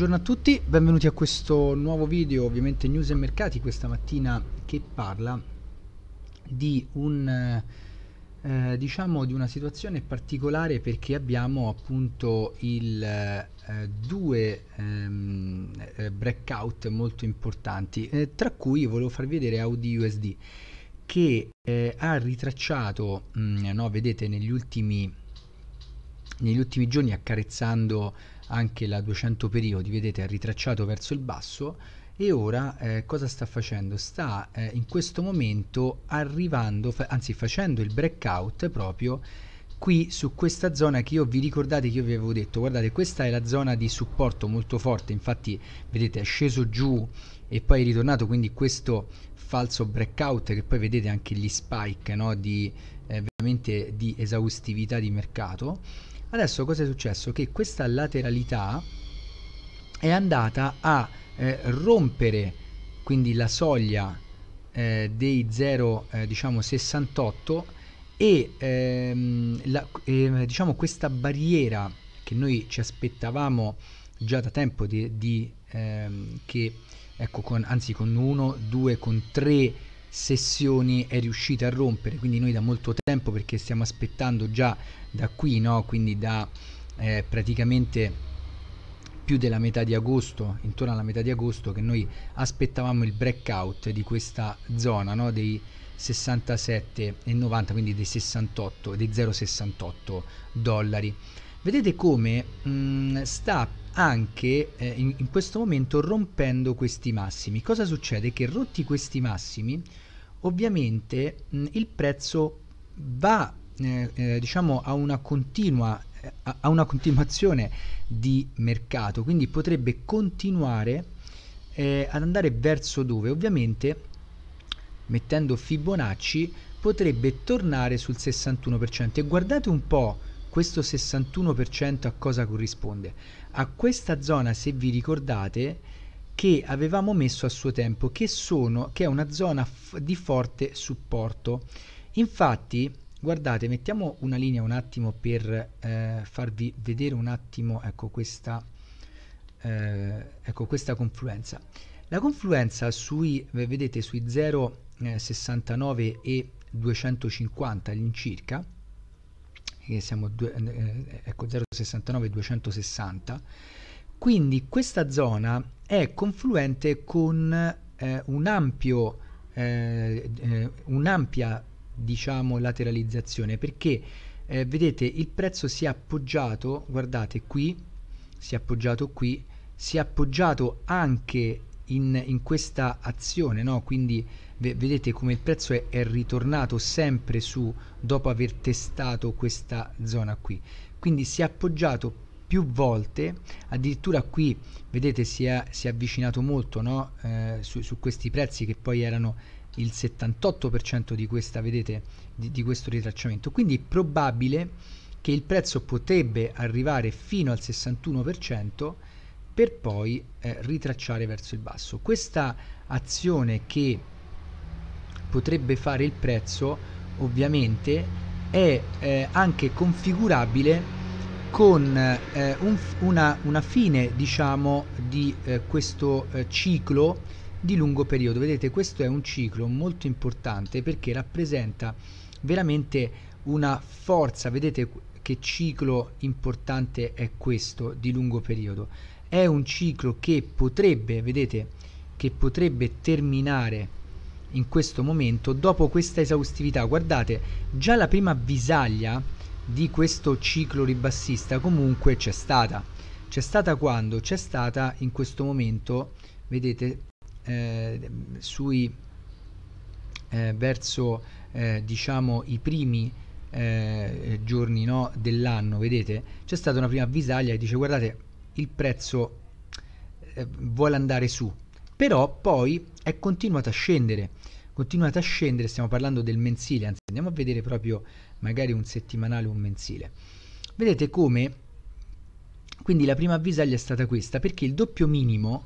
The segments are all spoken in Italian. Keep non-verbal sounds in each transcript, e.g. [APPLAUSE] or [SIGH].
Buongiorno a tutti, benvenuti a questo nuovo video, ovviamente news e mercati, questa mattina che parla di, un, eh, diciamo di una situazione particolare perché abbiamo appunto il, eh, due ehm, eh, breakout molto importanti, eh, tra cui volevo farvi vedere Audi USD che eh, ha ritracciato, mh, mm, no, vedete negli ultimi negli ultimi giorni accarezzando anche la 200 periodi, vedete, ha ritracciato verso il basso e ora eh, cosa sta facendo? Sta eh, in questo momento arrivando, fa anzi facendo il breakout proprio qui su questa zona che io vi ricordate che io vi avevo detto, guardate questa è la zona di supporto molto forte, infatti vedete è sceso giù e poi è ritornato, quindi questo falso breakout che poi vedete anche gli spike no? di, eh, veramente di esaustività di mercato Adesso cosa è successo? Che questa lateralità è andata a eh, rompere quindi la soglia eh, dei 0,68 eh, diciamo e ehm, la, diciamo questa barriera che noi ci aspettavamo già da tempo di, di ehm, che ecco con, anzi con 1 2 con 3 sessioni è riuscita a rompere, quindi noi da molto tempo perché stiamo aspettando già da qui, no? quindi da eh, praticamente più della metà di agosto, intorno alla metà di agosto, che noi aspettavamo il breakout di questa zona no? dei 67,90, quindi dei 68, dei 0,68 dollari. Vedete come mh, mm, sta anche eh, in, in, questo momento rompendo questi massimi. Cosa succede? Che rotti questi massimi, ovviamente mh, mm, il prezzo va eh, eh, diciamo a una continua a, eh, a una continuazione di mercato, quindi potrebbe continuare eh, ad andare verso dove ovviamente mettendo Fibonacci potrebbe tornare sul 61% e guardate un po' questo 61% a cosa corrisponde? A questa zona, se vi ricordate, che avevamo messo a suo tempo, che, sono, che è una zona f- di forte supporto. Infatti, guardate, mettiamo una linea un attimo per eh, farvi vedere un attimo, ecco questa, eh, ecco questa confluenza. La confluenza sui, vedete, sui 0,69 eh, e 250 all'incirca, che siamo due, eh, eh ecco 069 260 quindi questa zona è confluente con eh, un ampio eh, eh un'ampia diciamo lateralizzazione perché eh, vedete il prezzo si è appoggiato guardate qui si è appoggiato qui si è appoggiato anche in, in questa azione no? quindi vedete come il prezzo è, è ritornato sempre su dopo aver testato questa zona qui quindi si è appoggiato più volte, addirittura qui vedete si è, si è avvicinato molto no? eh, su, su, questi prezzi che poi erano il 78% di, questa, vedete, di, di, questo ritracciamento, quindi è probabile che il prezzo potrebbe arrivare fino al 61% per poi eh, ritracciare verso il basso. Questa azione che potrebbe fare il prezzo ovviamente è eh, anche configurabile con eh, un, una, una, fine diciamo di eh, questo eh, ciclo di lungo periodo vedete questo è un ciclo molto importante perché rappresenta veramente una forza vedete che ciclo importante è questo di lungo periodo è un ciclo che potrebbe vedete che potrebbe terminare in questo momento, dopo questa esaustività, guardate, già la prima visaglia di questo ciclo ribassista comunque c'è stata. C'è stata quando? C'è stata in questo momento, vedete, eh, sui, eh, verso eh, diciamo i primi eh, giorni no, dell'anno, vedete, c'è stata una prima visaglia e dice guardate, il prezzo eh, vuole andare su, però poi è continuata a scendere. Continuate a scendere, stiamo parlando del mensile, anzi andiamo a vedere proprio magari un settimanale o un mensile. Vedete come quindi la prima avvisaglia è stata questa, perché il doppio minimo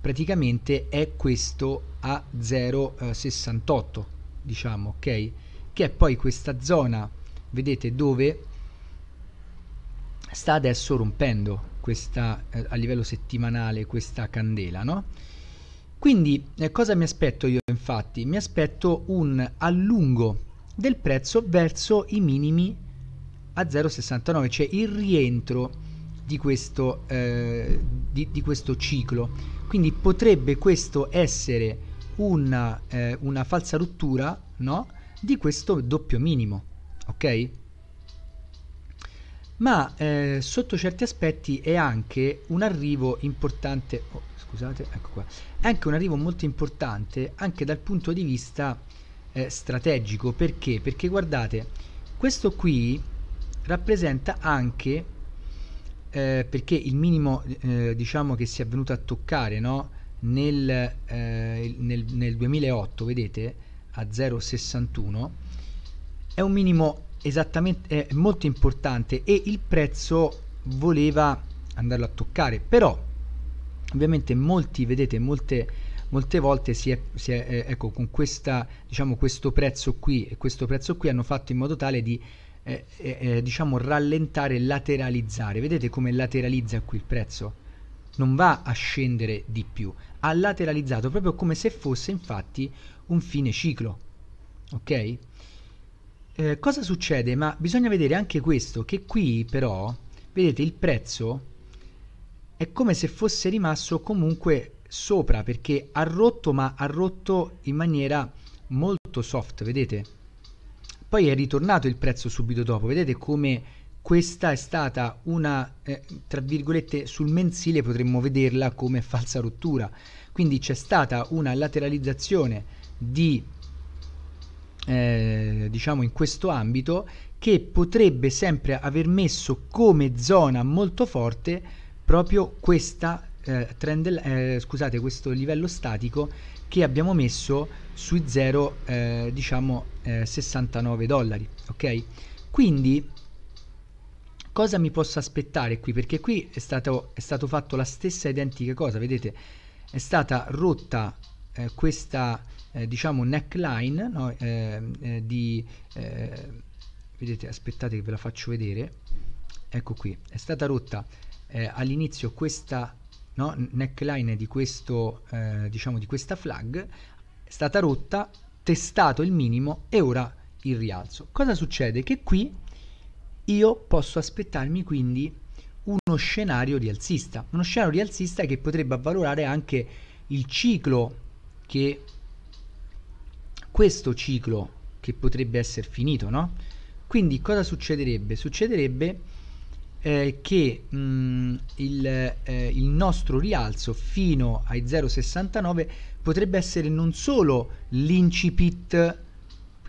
praticamente è questo a 0,68, eh, diciamo, ok? Che è poi questa zona, vedete dove sta adesso rompendo questa, eh, a livello settimanale questa candela, no? Quindi eh, cosa mi aspetto io infatti? Mi aspetto un allungo del prezzo verso i minimi a 0,69, cioè il rientro di questo, eh, di, di questo ciclo. Quindi potrebbe questo essere una, eh, una falsa rottura no? di questo doppio minimo, ok? Ma eh, sotto certi aspetti è anche un arrivo importante. Oh, scusate, ecco qua, è anche un arrivo molto importante anche dal punto di vista eh, strategico, perché? Perché guardate, questo qui rappresenta anche, eh, perché il minimo eh, diciamo che si è venuto a toccare no? nel, eh, nel, nel 2008, vedete, a 0,61, è un minimo esattamente, molto importante e il prezzo voleva andarlo a toccare, però ovviamente molti, vedete, molte, molte volte si è, si è eh, ecco, con questa, diciamo, questo prezzo qui e questo prezzo qui hanno fatto in modo tale di eh, eh, eh, diciamo rallentare, lateralizzare. Vedete come lateralizza qui il prezzo? Non va a scendere di più, ha lateralizzato proprio come se fosse infatti un fine ciclo. Ok? Eh, cosa succede? Ma bisogna vedere anche questo, che qui però, vedete, il prezzo è come se fosse rimasto comunque sopra perché ha rotto ma ha rotto in maniera molto soft vedete poi è ritornato il prezzo subito dopo vedete come questa è stata una eh, tra virgolette sul mensile potremmo vederla come falsa rottura quindi c'è stata una lateralizzazione di eh, diciamo in questo ambito che potrebbe sempre aver messo come zona molto forte proprio questa, eh, trend, eh, scusate, questo livello statico che abbiamo messo sui 0, eh, diciamo, 69 eh, dollari, ok? Quindi cosa mi posso aspettare qui? Perché qui è stato, è stato fatto la stessa identica cosa, vedete? È stata rotta eh, questa, eh, diciamo, neckline no? di... vedete, aspettate che ve la faccio vedere. Ecco qui, è stata rotta eh, all'inizio questa no, neckline di, questo, eh, diciamo di questa flag è stata rotta, testato il minimo e ora il rialzo. Cosa succede? Che qui io posso aspettarmi quindi uno scenario rialzista, uno scenario rialzista che potrebbe avvalorare anche il ciclo che questo ciclo che potrebbe essere finito, no? Quindi cosa succederebbe? Succederebbe eh, che mh, il, eh, il, nostro rialzo fino ai 0,69 potrebbe essere non solo l'incipit,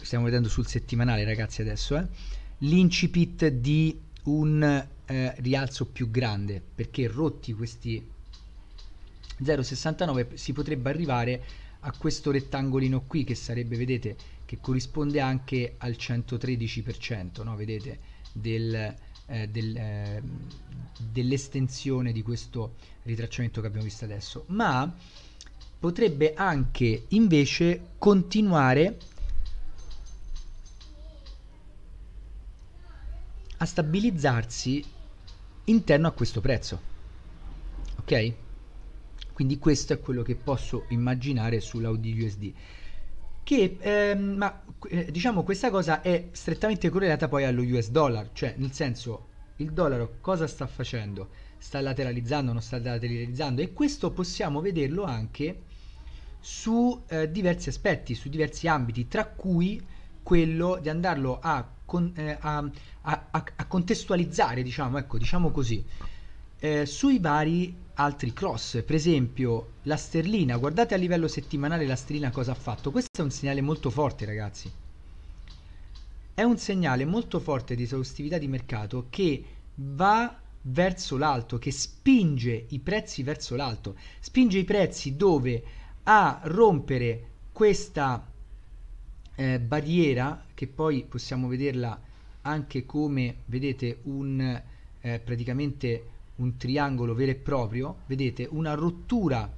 stiamo vedendo sul settimanale ragazzi adesso, eh, l'incipit di un eh, rialzo più grande, perché rotti questi 0,69 si potrebbe arrivare a questo rettangolino qui che sarebbe, vedete, che corrisponde anche al 113%, no? vedete, del eh, del, eh, dell'estensione di questo ritracciamento che abbiamo visto adesso, ma potrebbe anche invece continuare a stabilizzarsi interno a questo prezzo. Ok? Quindi questo è quello che posso immaginare sull'Audi USD che ehm, ma, eh, diciamo questa cosa è strettamente correlata poi allo US dollar, cioè nel senso il dollaro cosa sta facendo? Sta lateralizzando, non sta lateralizzando e questo possiamo vederlo anche su eh, diversi aspetti, su diversi ambiti, tra cui quello di andarlo a, con, eh, a, a, a contestualizzare, diciamo, ecco, diciamo così, eh, sui vari altri cross, per esempio la sterlina, guardate a livello settimanale la sterlina cosa ha fatto, questo è un segnale molto forte ragazzi, è un segnale molto forte di esaustività di mercato che va verso l'alto, che spinge i prezzi verso l'alto, spinge i prezzi dove a rompere questa eh, barriera, che poi possiamo vederla anche come, vedete, un eh, praticamente un triangolo vero e proprio, vedete una rottura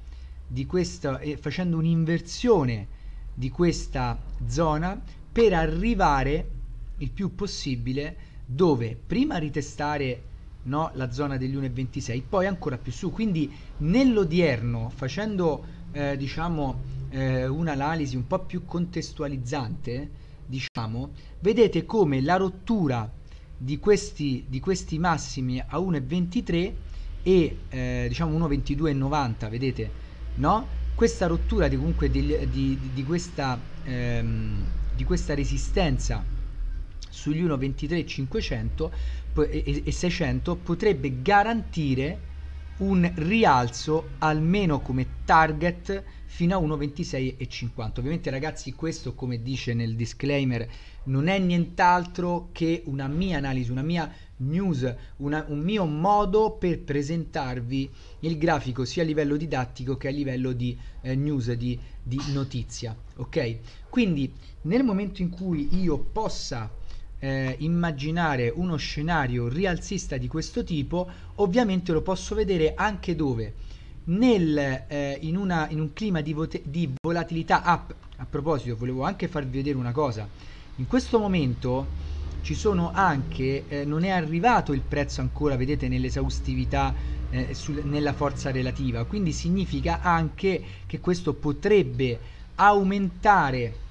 di questa, eh, facendo un'inversione di questa zona per arrivare il più possibile dove prima ritestare no, la zona degli 1,26, poi ancora più su. Quindi nell'odierno, facendo eh, diciamo eh, un'analisi un po' più contestualizzante, diciamo, vedete come la rottura di questi, di questi massimi a 1,23 e eh, diciamo 1,22,90 vedete no? questa rottura di comunque di, di, di questa ehm, di questa resistenza sugli 1,23,500 e, e 600 potrebbe garantire un rialzo almeno come target fino a 1,26,50. Ovviamente ragazzi questo come dice nel disclaimer non è nient'altro che una mia analisi, una mia news, una, un mio modo per presentarvi il grafico sia a livello didattico che a livello di eh, news, di, di notizia. Ok? Quindi nel momento in cui io possa eh, immaginare uno scenario rialzista di questo tipo, ovviamente lo posso vedere anche dove? Nel, eh, in, una, in, un clima di, di volatilità up, a proposito volevo anche farvi vedere una cosa, in questo momento ci sono anche, eh, non è arrivato il prezzo ancora, vedete, nell'esaustività, eh, nella forza relativa, quindi significa anche che questo potrebbe aumentare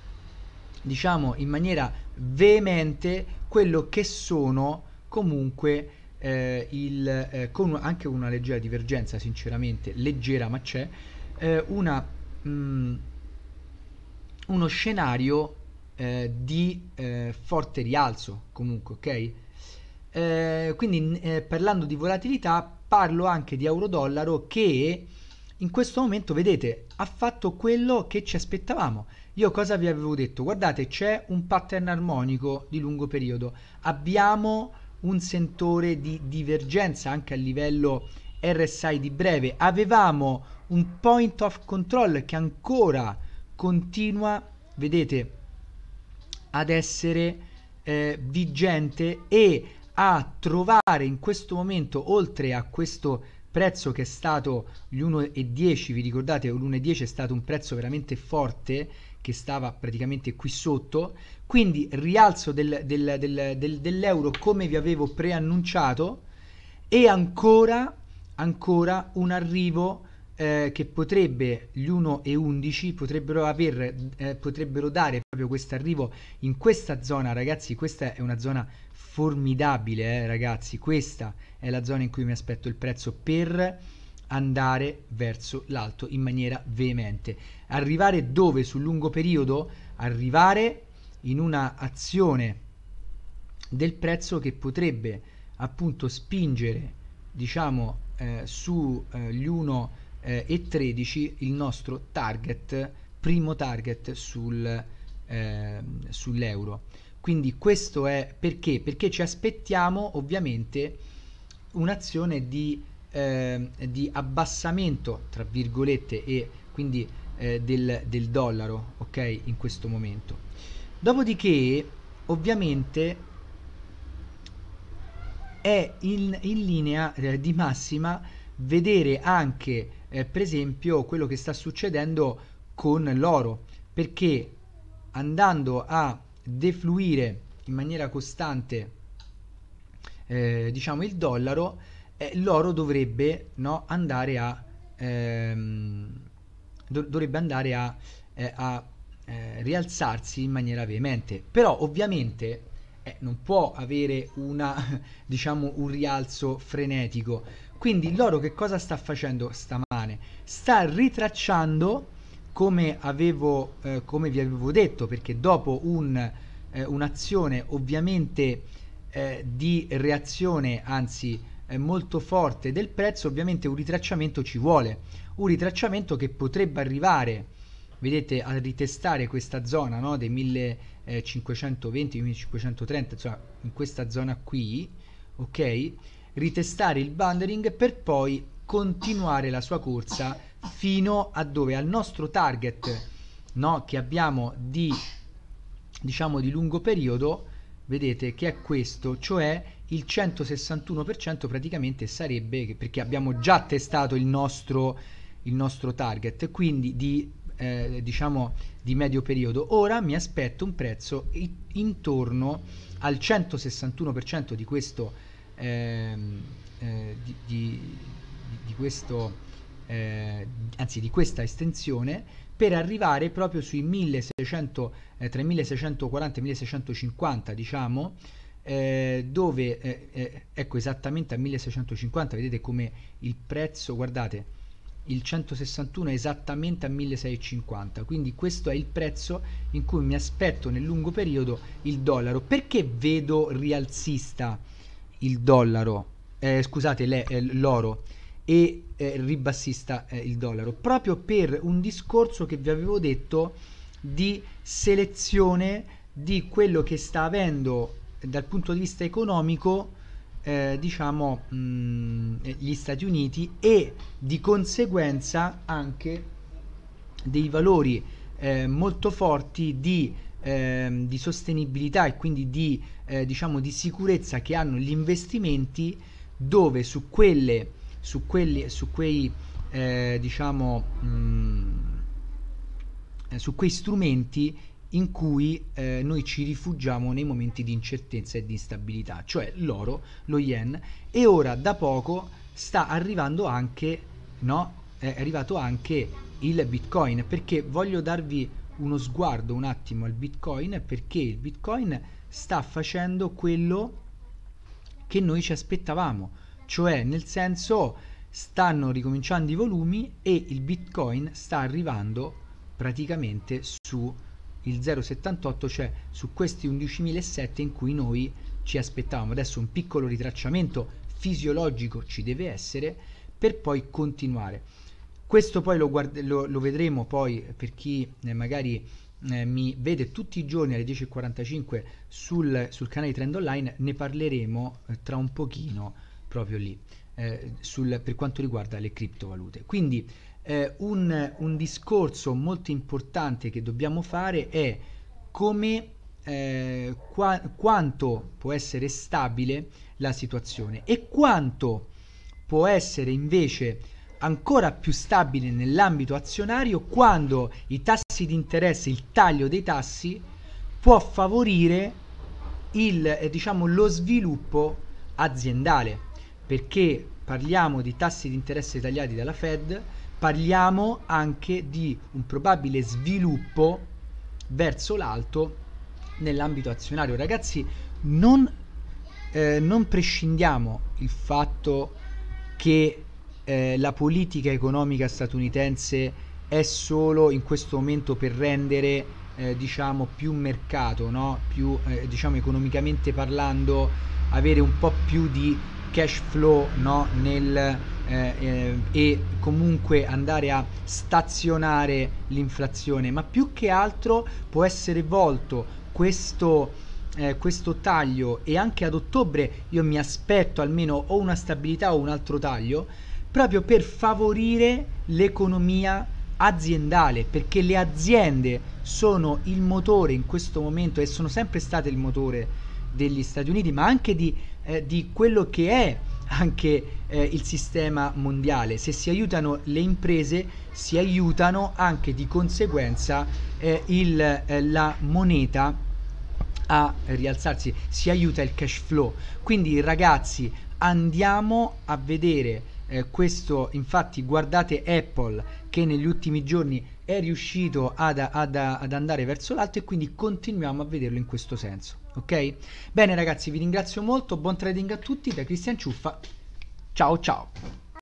diciamo in maniera veemente quello che sono comunque eh, il, eh, con anche una leggera divergenza sinceramente leggera ma c'è eh, una, mh, mm, uno scenario eh, di eh, forte rialzo comunque ok eh, quindi parlando di volatilità parlo anche di euro dollaro che in questo momento vedete ha fatto quello che ci aspettavamo io cosa vi avevo detto guardate c'è un pattern armonico di lungo periodo abbiamo un sentore di divergenza anche a livello RSI di breve avevamo un point of control che ancora continua vedete ad essere eh, vigente e a trovare in questo momento oltre a questo prezzo che è stato gli 1,10, vi ricordate l'1,10 è stato un prezzo veramente forte che stava praticamente qui sotto, quindi rialzo del, del, del, dell'euro come vi avevo preannunciato e ancora, ancora un arrivo eh, che potrebbe gli 1,11 potrebbero, aver, eh, potrebbero dare proprio questo arrivo in questa zona, ragazzi questa è una zona formidabile, eh, ragazzi. Questa è la zona in cui mi aspetto il prezzo per andare verso l'alto in maniera veemente. Arrivare dove sul lungo periodo? Arrivare in una azione del prezzo che potrebbe appunto spingere, diciamo, eh, sugli eh, 1,13 eh, il nostro target, primo target sul, eh, sull'euro. Quindi questo è perché? Perché ci aspettiamo ovviamente un'azione di, eh, di abbassamento, tra virgolette, e quindi eh, del, del, dollaro, ok, in questo momento. Dopodiché, ovviamente, è in, in linea eh, di massima vedere anche, eh, per esempio, quello che sta succedendo con l'oro, perché andando a defluire in maniera costante eh, diciamo il dollaro, eh, l'oro dovrebbe no, andare a, ehm, dovrebbe andare a, eh, a eh, rialzarsi in maniera veemente. Però ovviamente eh, non può avere una, [LAUGHS] diciamo, un rialzo frenetico. Quindi l'oro che cosa sta facendo stamane? Sta ritracciando come, avevo, eh, come vi avevo detto, perché dopo un, eh, un'azione ovviamente eh, di reazione, anzi eh, molto forte del prezzo, ovviamente un ritracciamento ci vuole. Un ritracciamento che potrebbe arrivare, vedete, a ritestare questa zona no, dei 1520-1530, eh, insomma, in questa zona qui, ok? Ritestare il bundling per poi continuare la sua corsa fino a dove al nostro target no, che abbiamo di diciamo di lungo periodo vedete che è questo cioè il 161% praticamente sarebbe perché abbiamo già testato il nostro, il nostro target quindi di eh, diciamo di medio periodo ora mi aspetto un prezzo intorno al 161% di questo eh, eh, di, di, di questo eh, anzi di questa estensione per arrivare proprio sui 1600, eh, tra i 1640 e 1650 diciamo eh, dove eh, eh, ecco esattamente a 1650 vedete come il prezzo guardate il 161 è esattamente a 1650 quindi questo è il prezzo in cui mi aspetto nel lungo periodo il dollaro perché vedo rialzista il dollaro eh, scusate le, eh, l'oro e eh, ribassista eh, il dollaro, proprio per un discorso che vi avevo detto di selezione di quello che sta avendo dal punto di vista economico eh, diciamo mh, mm, eh, gli Stati Uniti e di conseguenza anche dei valori eh, molto forti di, eh, di, sostenibilità e quindi di, eh, diciamo, di sicurezza che hanno gli investimenti dove su quelle su quelli su quei eh, diciamo mh, mm, su quei strumenti in cui eh, noi ci rifugiamo nei momenti di incertezza e di instabilità, cioè l'oro, lo yen, e ora da poco sta arrivando anche, no? È arrivato anche il bitcoin, perché voglio darvi uno sguardo un attimo al bitcoin, perché il bitcoin sta facendo quello che noi ci aspettavamo, cioè nel senso stanno ricominciando i volumi e il bitcoin sta arrivando praticamente su il 0,78 cioè su questi 11.007 in cui noi ci aspettavamo adesso un piccolo ritracciamento fisiologico ci deve essere per poi continuare questo poi lo, guard- lo, lo vedremo poi per chi eh, magari eh, mi vede tutti i giorni alle 10.45 sul, sul canale Trend Online ne parleremo eh, tra un pochino proprio lì, eh, sul, per quanto riguarda le criptovalute. Quindi eh, un, un, discorso molto importante che dobbiamo fare è come, eh, qua, quanto può essere stabile la situazione e quanto può essere invece ancora più stabile nell'ambito azionario quando i tassi di interesse, il taglio dei tassi può favorire il, eh, diciamo, lo sviluppo aziendale perché parliamo di tassi di interesse tagliati dalla Fed, parliamo anche di un probabile sviluppo verso l'alto nell'ambito azionario. Ragazzi, non, eh, non prescindiamo il fatto che eh, la politica economica statunitense è solo in questo momento per rendere eh, diciamo più mercato, no? più eh, diciamo economicamente parlando, avere un po' più di cash flow no? Nel, eh, eh, e comunque andare a stazionare l'inflazione, ma più che altro può essere volto questo... Eh, questo taglio e anche ad ottobre io mi aspetto almeno o una stabilità o un altro taglio proprio per favorire l'economia aziendale perché le aziende sono il motore in questo momento e sono sempre state il motore degli Stati Uniti, ma anche di, eh, di quello che è anche eh, il sistema mondiale. Se si aiutano le imprese, si aiutano anche di conseguenza eh, il, eh, la moneta a rialzarsi, si aiuta il cash flow. Quindi ragazzi, andiamo a vedere eh, questo, infatti guardate Apple che negli ultimi giorni è riuscito ad, ad, ad, andare verso l'alto e quindi continuiamo a vederlo in questo senso. Ok? Bene ragazzi, vi ringrazio molto, buon trading a tutti da Cristian Ciuffa. Ciao ciao!